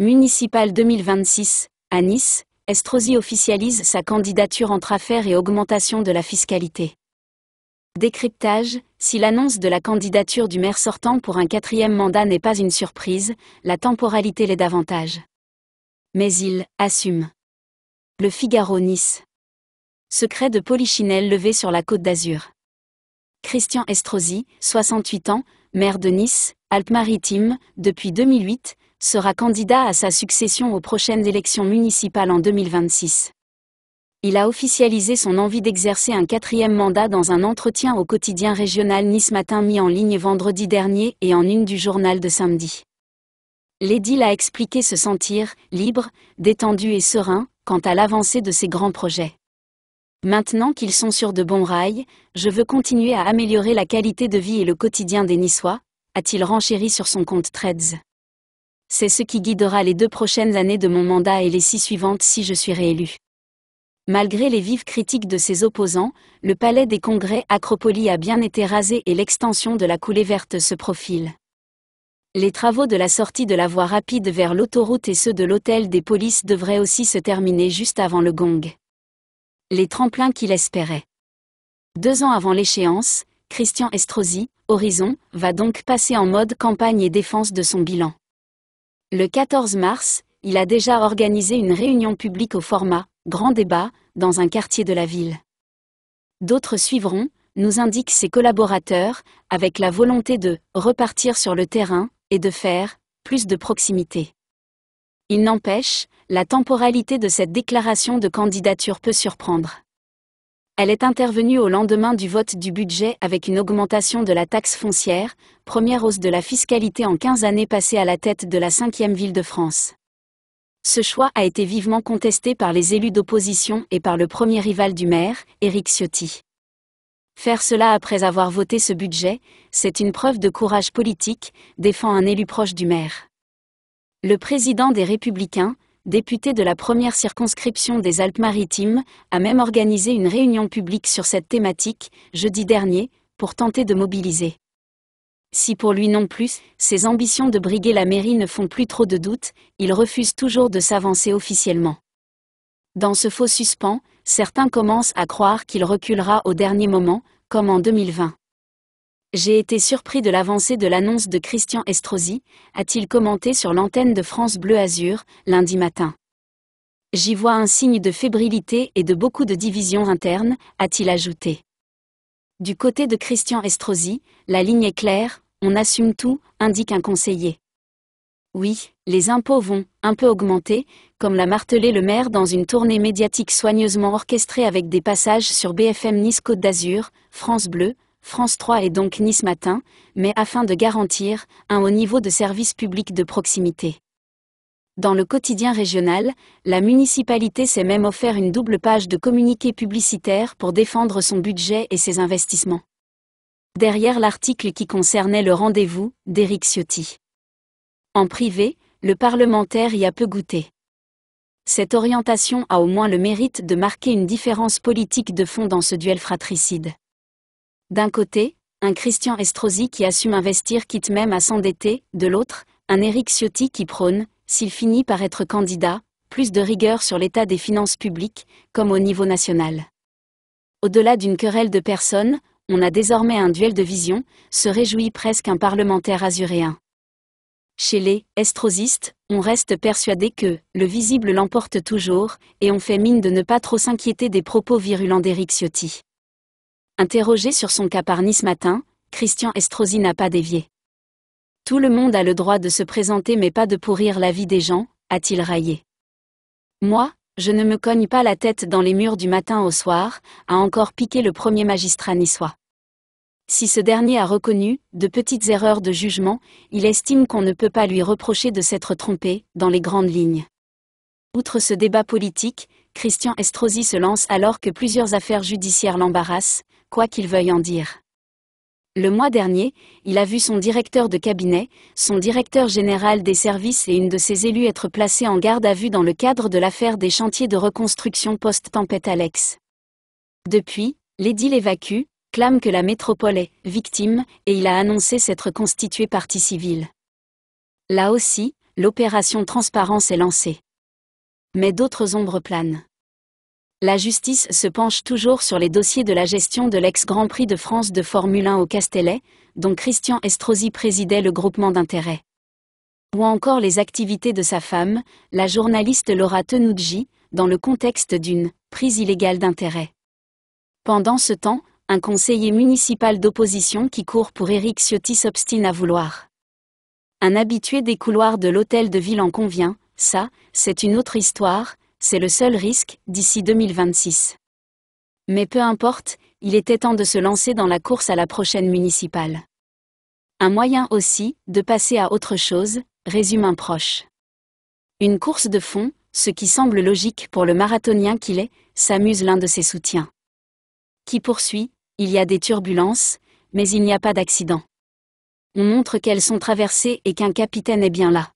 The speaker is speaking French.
Municipal 2026, à Nice, Estrosi officialise sa candidature entre affaires et augmentation de la fiscalité. Décryptage, si l'annonce de la candidature du maire sortant pour un quatrième mandat n'est pas une surprise, la temporalité l'est davantage. Mais il assume. Le Figaro Nice. Secret de Polichinelle levé sur la côte d'Azur. Christian Estrosi, 68 ans, maire de Nice, Alpes-Maritimes, depuis 2008, sera candidat à sa succession aux prochaines élections municipales en 2026. Il a officialisé son envie d'exercer un quatrième mandat dans un entretien au quotidien régional Nice Matin mis en ligne vendredi dernier et en une du journal de samedi. L'édile a expliqué se sentir libre, détendu et serein quant à l'avancée de ses grands projets. Maintenant qu'ils sont sur de bons rails, je veux continuer à améliorer la qualité de vie et le quotidien des Niçois, a-t-il renchéri sur son compte Treads. C'est ce qui guidera les deux prochaines années de mon mandat et les six suivantes si je suis réélu. Malgré les vives critiques de ses opposants, le palais des congrès acropolis a bien été rasé et l'extension de la coulée verte se profile. Les travaux de la sortie de la voie rapide vers l'autoroute et ceux de l'hôtel des polices devraient aussi se terminer juste avant le gong. Les tremplins qu'il espérait. Deux ans avant l'échéance, Christian Estrosi, Horizon, va donc passer en mode campagne et défense de son bilan. Le 14 mars, il a déjà organisé une réunion publique au format Grand débat dans un quartier de la ville. D'autres suivront, nous indiquent ses collaborateurs, avec la volonté de repartir sur le terrain et de faire plus de proximité. Il n'empêche, la temporalité de cette déclaration de candidature peut surprendre. Elle est intervenue au lendemain du vote du budget avec une augmentation de la taxe foncière, première hausse de la fiscalité en 15 années passée à la tête de la cinquième ville de France. Ce choix a été vivement contesté par les élus d'opposition et par le premier rival du maire, Éric Ciotti. Faire cela après avoir voté ce budget, c'est une preuve de courage politique, défend un élu proche du maire. Le président des Républicains, député de la première circonscription des Alpes-Maritimes, a même organisé une réunion publique sur cette thématique, jeudi dernier, pour tenter de mobiliser. Si pour lui non plus, ses ambitions de briguer la mairie ne font plus trop de doute, il refuse toujours de s'avancer officiellement. Dans ce faux suspens, certains commencent à croire qu'il reculera au dernier moment, comme en 2020. J'ai été surpris de l'avancée de l'annonce de Christian Estrosi, a-t-il commenté sur l'antenne de France Bleu Azur, lundi matin. J'y vois un signe de fébrilité et de beaucoup de divisions internes, a-t-il ajouté. Du côté de Christian Estrosi, la ligne est claire, on assume tout, indique un conseiller. Oui, les impôts vont un peu augmenter, comme l'a martelé le maire dans une tournée médiatique soigneusement orchestrée avec des passages sur BFM Nice Côte d'Azur, France Bleu, France 3 est donc Nice Matin, mais afin de garantir un haut niveau de service public de proximité. Dans le quotidien régional, la municipalité s'est même offert une double page de communiqué publicitaire pour défendre son budget et ses investissements. Derrière l'article qui concernait le rendez-vous d'Eric Ciotti. En privé, le parlementaire y a peu goûté. Cette orientation a au moins le mérite de marquer une différence politique de fond dans ce duel fratricide. D'un côté, un Christian Estrosi qui assume investir quitte même à s'endetter, de l'autre, un Éric Ciotti qui prône, s'il finit par être candidat, plus de rigueur sur l'état des finances publiques, comme au niveau national. Au-delà d'une querelle de personnes, on a désormais un duel de vision, se réjouit presque un parlementaire azuréen. Chez les estrosistes, on reste persuadé que le visible l'emporte toujours, et on fait mine de ne pas trop s'inquiéter des propos virulents d'Éric Ciotti. Interrogé sur son cas par Nice Matin, Christian Estrosi n'a pas dévié. Tout le monde a le droit de se présenter mais pas de pourrir la vie des gens, a-t-il raillé. Moi, je ne me cogne pas la tête dans les murs du matin au soir, a encore piqué le premier magistrat niçois. Si ce dernier a reconnu de petites erreurs de jugement, il estime qu'on ne peut pas lui reprocher de s'être trompé dans les grandes lignes. Outre ce débat politique, Christian Estrosi se lance alors que plusieurs affaires judiciaires l'embarrassent, quoi qu'il veuille en dire. Le mois dernier, il a vu son directeur de cabinet, son directeur général des services et une de ses élus être placés en garde à vue dans le cadre de l'affaire des chantiers de reconstruction post-tempête Alex. Depuis, l'édile évacue, clame que la métropole est victime et il a annoncé s'être constitué partie civile. Là aussi, l'opération transparence est lancée. Mais d'autres ombres planent la justice se penche toujours sur les dossiers de la gestion de l'ex-Grand Prix de France de Formule 1 au Castellet, dont Christian Estrosi présidait le groupement d'intérêt. Ou encore les activités de sa femme, la journaliste Laura Tenudji, dans le contexte d'une prise illégale d'intérêt. Pendant ce temps, un conseiller municipal d'opposition qui court pour Éric Ciotti s'obstine à vouloir. Un habitué des couloirs de l'hôtel de ville en convient, ça, c'est une autre histoire, c'est le seul risque, d'ici 2026. Mais peu importe, il était temps de se lancer dans la course à la prochaine municipale. Un moyen aussi, de passer à autre chose, résume un proche. Une course de fond, ce qui semble logique pour le marathonien qu'il est, s'amuse l'un de ses soutiens. Qui poursuit, il y a des turbulences, mais il n'y a pas d'accident. On montre qu'elles sont traversées et qu'un capitaine est bien là.